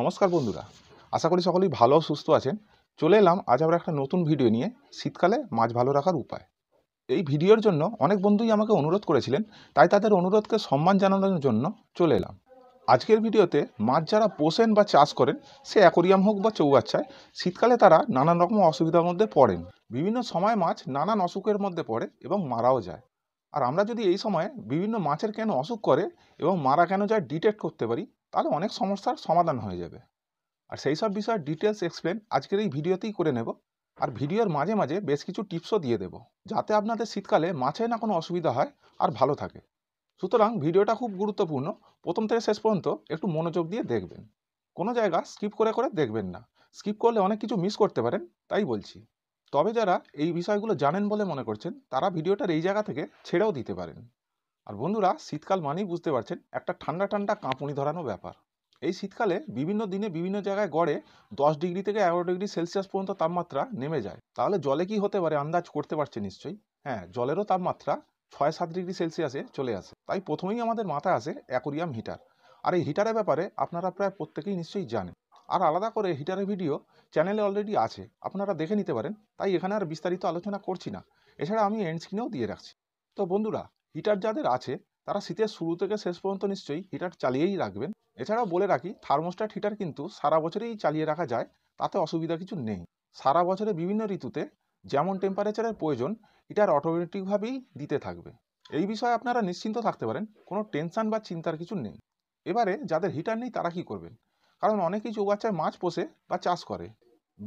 নমস্কার বন্ধুরা আশা করি সকলেই ভালো সুস্থ আছেন চলে এলাম আজ আমরা একটা নতুন ভিডিও নিয়ে শীতকালে মাছ ভালো রাখার উপায় এই ভিডিওর জন্য অনেক বন্ধুই আমাকে অনুরোধ করেছিলেন তাই তাদের অনুরোধকে সম্মান জানানোর জন্য চলে এলাম আজকের ভিডিওতে মাছ যারা পোষেন বা চাষ করেন সে অ্যাকোরিয়াম হোক বা চৌবাচ্চায় শীতকালে তারা নানান রকম অসুবিধার মধ্যে পড়েন বিভিন্ন সময় মাছ নানান অসুখের মধ্যে পড়ে এবং মারাও যায় আর আমরা যদি এই সময়ে বিভিন্ন মাছের কেন অসুখ করে এবং মারা কেন যায় ডিটেক্ট করতে পারি তাহলে অনেক সমস্যার সমাধান হয়ে যাবে আর সেই সব বিষয়ে ডিটেলস এক্সপ্লেন আজকের এই ভিডিওতেই করে নেব আর ভিডিওর মাঝে মাঝে বেশ কিছু টিপসও দিয়ে দেবো যাতে আপনাদের শীতকালে মাছে না কোনো অসুবিধা হয় আর ভালো থাকে সুতরাং ভিডিওটা খুব গুরুত্বপূর্ণ প্রথম থেকে শেষ পর্যন্ত একটু মনোযোগ দিয়ে দেখবেন কোনো জায়গা স্কিপ করে করে দেখবেন না স্কিপ করলে অনেক কিছু মিস করতে পারেন তাই বলছি তবে যারা এই বিষয়গুলো জানেন বলে মনে করছেন তারা ভিডিওটার এই জায়গা থেকে ছেড়েও দিতে পারেন আর বন্ধুরা শীতকাল মানেই বুঝতে পারছেন একটা ঠান্ডা ঠান্ডা কাঁপুনি ধরানো ব্যাপার এই শীতকালে বিভিন্ন দিনে বিভিন্ন জায়গায় গড়ে দশ ডিগ্রি থেকে এগারো ডিগ্রি সেলসিয়াস পর্যন্ত তাপমাত্রা নেমে যায় তাহলে জলে কি হতে পারে আন্দাজ করতে পারছে নিশ্চয়ই হ্যাঁ জলেরও তাপমাত্রা ছয় সাত ডিগ্রি সেলসিয়াসে চলে আসে তাই প্রথমেই আমাদের মাথায় আসে অ্যাকোরিয়াম হিটার আর এই হিটারের ব্যাপারে আপনারা প্রায় প্রত্যেকেই নিশ্চয়ই জানেন আর আলাদা করে হিটারের ভিডিও চ্যানেলে অলরেডি আছে আপনারা দেখে নিতে পারেন তাই এখানে আর বিস্তারিত আলোচনা করছি না এছাড়া আমি এন্ড স্ক্রিনেও দিয়ে রাখছি তো বন্ধুরা হিটার যাদের আছে তারা শীতের শুরু থেকে শেষ পর্যন্ত নিশ্চয়ই হিটার চালিয়েই রাখবেন এছাড়াও বলে রাখি থার্মোস্ট্যাট হিটার কিন্তু সারা বছরেই চালিয়ে রাখা যায় তাতে অসুবিধা কিছু নেই সারা বছরে বিভিন্ন ঋতুতে যেমন টেম্পারেচারের প্রয়োজন হিটার অটোমেটিকভাবেই দিতে থাকবে এই বিষয়ে আপনারা নিশ্চিন্ত থাকতে পারেন কোনো টেনশান বা চিন্তার কিছু নেই এবারে যাদের হিটার নেই তারা কি করবেন কারণ অনেকেই চৌবাচ্চায় মাছ পোষে বা চাষ করে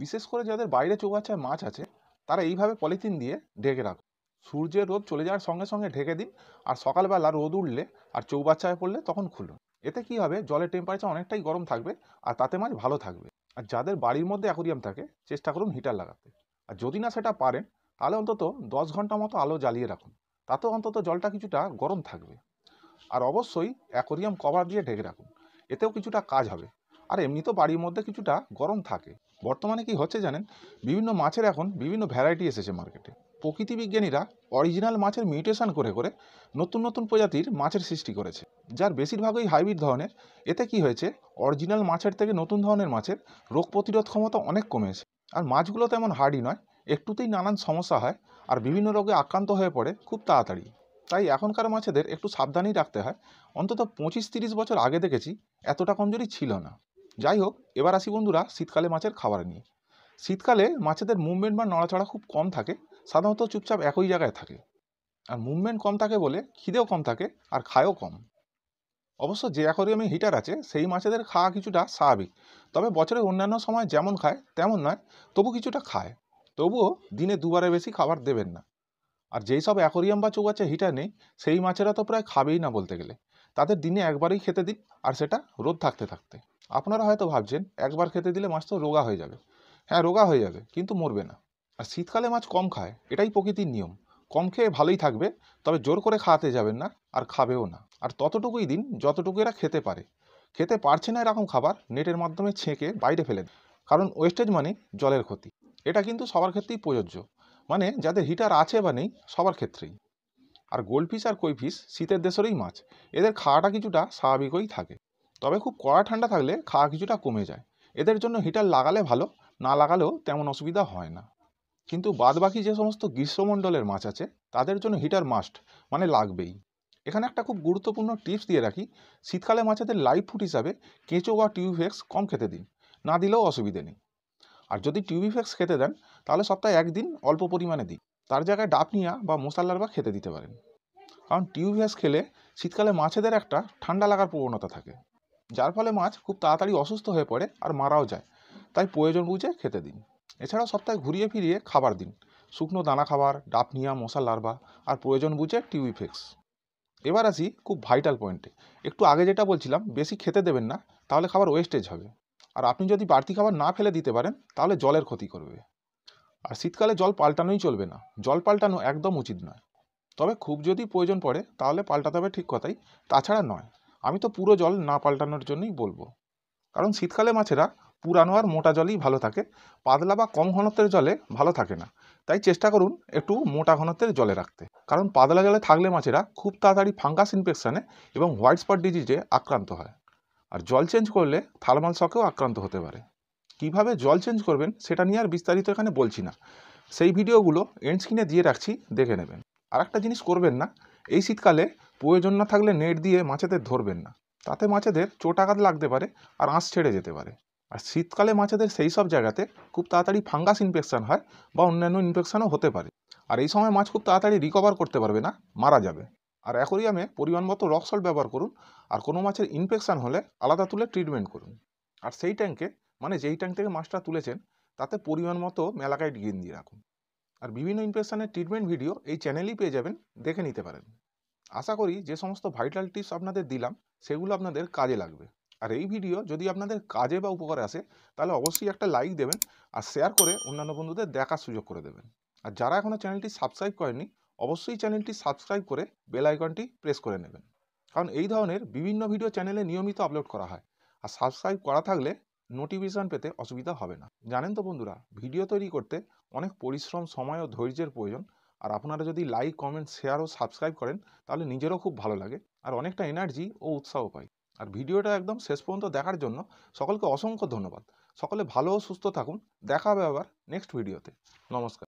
বিশেষ করে যাদের বাইরে চৌবাচ্চায় মাছ আছে তারা এইভাবে পলিথিন দিয়ে ঢেকে রাখুন সূর্যের রোদ চলে যাওয়ার সঙ্গে সঙ্গে ঢেকে দিন আর সকালবেলা রোদ উঠলে আর চৌবাচ্চায় পড়লে তখন খুলুন এতে কি হবে জলের টেম্পারেচার অনেকটাই গরম থাকবে আর তাতে মাছ ভালো থাকবে আর যাদের বাড়ির মধ্যে অ্যাকোরিয়াম থাকে চেষ্টা করুন হিটার লাগাতে আর যদি না সেটা পারেন তাহলে অন্তত দশ ঘন্টা মতো আলো জ্বালিয়ে রাখুন তাতেও অন্তত জলটা কিছুটা গরম থাকবে আর অবশ্যই অ্যাকোরিয়াম কভার দিয়ে ঢেকে রাখুন এতেও কিছুটা কাজ হবে আর এমনি তো বাড়ির মধ্যে কিছুটা গরম থাকে বর্তমানে কি হচ্ছে জানেন বিভিন্ন মাছের এখন বিভিন্ন ভ্যারাইটি এসেছে মার্কেটে প্রকৃতিবিজ্ঞানীরা অরিজিনাল মাছের মিউটেশন করে করে নতুন নতুন প্রজাতির মাছের সৃষ্টি করেছে যার বেশিরভাগই হাইব্রিড ধরনের এতে কি হয়েছে অরিজিনাল মাছের থেকে নতুন ধরনের মাছের রোগ প্রতিরোধ ক্ষমতা অনেক কমেছে আর মাছগুলো তেমন হার্ডই নয় একটুতেই নানান সমস্যা হয় আর বিভিন্ন রোগে আক্রান্ত হয়ে পড়ে খুব তাড়াতাড়ি তাই এখনকার মাছেদের একটু সাবধানেই রাখতে হয় অন্তত পঁচিশ তিরিশ বছর আগে দেখেছি এতটা কমজোরি ছিল না যাই হোক এবার আসি বন্ধুরা শীতকালে মাছের খাবার নিয়ে শীতকালে মাছেদের মুভমেন্ট বা নড়াচড়া খুব কম থাকে সাধারণত চুপচাপ একই জায়গায় থাকে আর মুভমেন্ট কম থাকে বলে খিদেও কম থাকে আর খায়ও কম অবশ্য যে অ্যাকোরিয়ামে হিটার আছে সেই মাছেদের খাওয়া কিছুটা স্বাভাবিক তবে বছরের অন্যান্য সময় যেমন খায় তেমন নয় তবু কিছুটা খায় তবুও দিনে দুবারে বেশি খাবার দেবেন না আর যেই সব অ্যাকোরিয়াম বা চৌগাছে হিটার নেই সেই মাছেরা তো প্রায় খাবেই না বলতে গেলে তাদের দিনে একবারই খেতে দিন আর সেটা রোদ থাকতে থাকতে আপনারা হয়তো ভাবছেন একবার খেতে দিলে মাছ তো রোগা হয়ে যাবে হ্যাঁ রোগা হয়ে যাবে কিন্তু মরবে না আর শীতকালে মাছ কম খায় এটাই প্রকৃতির নিয়ম কম খেয়ে ভালোই থাকবে তবে জোর করে খাওয়াতে যাবেন না আর খাবেও না আর ততটুকুই দিন যতটুকু এরা খেতে পারে খেতে পারছে না এরকম খাবার নেটের মাধ্যমে ছেঁকে বাইরে ফেলে কারণ ওয়েস্টেজ মানে জলের ক্ষতি এটা কিন্তু সবার ক্ষেত্রেই প্রযোজ্য মানে যাদের হিটার আছে বা নেই সবার ক্ষেত্রেই আর গোলফিশ আর কৈফিস শীতের দেশেরই মাছ এদের খাওয়াটা কিছুটা স্বাভাবিকই থাকে তবে খুব কড়া ঠান্ডা থাকলে খাওয়া কিছুটা কমে যায় এদের জন্য হিটার লাগালে ভালো না লাগালেও তেমন অসুবিধা হয় না কিন্তু বাদবাকি যে সমস্ত গ্রীষ্মমণ্ডলের মাছ আছে তাদের জন্য হিটার মাস্ট মানে লাগবেই এখানে একটা খুব গুরুত্বপূর্ণ টিপস দিয়ে রাখি শীতকালে মাছেদের লাইভ ফুড হিসাবে কেঁচো বা টিউবেক্স কম খেতে দিন না দিলেও অসুবিধে নেই আর যদি টিউবিফেক্স খেতে দেন তাহলে সপ্তাহে একদিন অল্প পরিমাণে দিই তার জায়গায় ডাপনিয়া বা মশাল্লার বা খেতে দিতে পারেন কারণ টিউবিফেক্স খেলে শীতকালে মাছেদের একটা ঠান্ডা লাগার প্রবণতা থাকে যার ফলে মাছ খুব তাড়াতাড়ি অসুস্থ হয়ে পড়ে আর মারাও যায় তাই প্রয়োজন বুঝে খেতে দিন এছাড়াও সপ্তাহে ঘুরিয়ে ফিরিয়ে খাবার দিন শুকনো দানা খাবার ডাপনিয়া মশা লার্ভা আর প্রয়োজন বুঝে টিউইফেক্স এবার আসি খুব ভাইটাল পয়েন্টে একটু আগে যেটা বলছিলাম বেশি খেতে দেবেন না তাহলে খাবার ওয়েস্টেজ হবে আর আপনি যদি বাড়তি খাবার না ফেলে দিতে পারেন তাহলে জলের ক্ষতি করবে আর শীতকালে জল পাল্টানোই চলবে না জল পাল্টানো একদম উচিত নয় তবে খুব যদি প্রয়োজন পড়ে তাহলে পাল্টাতে হবে ঠিক কথাই তাছাড়া নয় আমি তো পুরো জল না পাল্টানোর জন্যই বলবো কারণ শীতকালে মাছেরা পুরানো আর মোটা জলই ভালো থাকে পাতলা বা কম ঘনত্বের জলে ভালো থাকে না তাই চেষ্টা করুন একটু মোটা ঘনত্বের জলে রাখতে কারণ পাতলা জলে থাকলে মাছেরা খুব তাড়াতাড়ি ফাঙ্গাস ইনফেকশানে এবং হোয়াইট স্পট ডিজিজে আক্রান্ত হয় আর জল চেঞ্জ করলে থালমাল শকেও আক্রান্ত হতে পারে কিভাবে জল চেঞ্জ করবেন সেটা নিয়ে আর বিস্তারিত এখানে বলছি না সেই ভিডিওগুলো এন্ড স্ক্রিনে দিয়ে রাখছি দেখে নেবেন আর একটা জিনিস করবেন না এই শীতকালে প্রয়োজন না থাকলে নেট দিয়ে মাছেদের ধরবেন না তাতে মাছেদের চোট আঘাত লাগতে পারে আর আঁশ ছেড়ে যেতে পারে আর শীতকালে মাছেদের সেই সব জায়গাতে খুব তাড়াতাড়ি ফাঙ্গাস ইনফেকশান হয় বা অন্যান্য ইনফেকশানও হতে পারে আর এই সময় মাছ খুব তাড়াতাড়ি রিকভার করতে পারবে না মারা যাবে আর অ্যাকোরিয়ামে পরিমাণ মতো রকসল ব্যবহার করুন আর কোনো মাছের ইনফেকশান হলে আলাদা তুলে ট্রিটমেন্ট করুন আর সেই ট্যাঙ্কে মানে যেই ট্যাঙ্ক থেকে মাছটা তুলেছেন তাতে পরিমাণ মতো মেলাকাইট গিন দিয়ে রাখুন আর বিভিন্ন ইনফেকশানের ট্রিটমেন্ট ভিডিও এই চ্যানেলেই পেয়ে যাবেন দেখে নিতে পারেন আশা করি যে সমস্ত ভাইটাল টিপস আপনাদের দিলাম সেগুলো আপনাদের কাজে লাগবে আর এই ভিডিও যদি আপনাদের কাজে বা উপকারে আসে তাহলে অবশ্যই একটা লাইক দেবেন আর শেয়ার করে অন্যান্য বন্ধুদের দেখার সুযোগ করে দেবেন আর যারা এখনও চ্যানেলটি সাবস্ক্রাইব করেনি অবশ্যই চ্যানেলটি সাবস্ক্রাইব করে বেল আইকনটি প্রেস করে নেবেন কারণ এই ধরনের বিভিন্ন ভিডিও চ্যানেলে নিয়মিত আপলোড করা হয় আর সাবস্ক্রাইব করা থাকলে নোটিফিকেশান পেতে অসুবিধা হবে না জানেন তো বন্ধুরা ভিডিও তৈরি করতে অনেক পরিশ্রম সময় ও ধৈর্যের প্রয়োজন আর আপনারা যদি লাইক কমেন্ট শেয়ার ও সাবস্ক্রাইব করেন তাহলে নিজেরও খুব ভালো লাগে আর অনেকটা এনার্জি ও উৎসাহ পাই আর ভিডিওটা একদম শেষ পর্যন্ত দেখার জন্য সকলকে অসংখ্য ধন্যবাদ সকলে ভালো ও সুস্থ থাকুন দেখা হবে আবার নেক্সট ভিডিওতে নমস্কার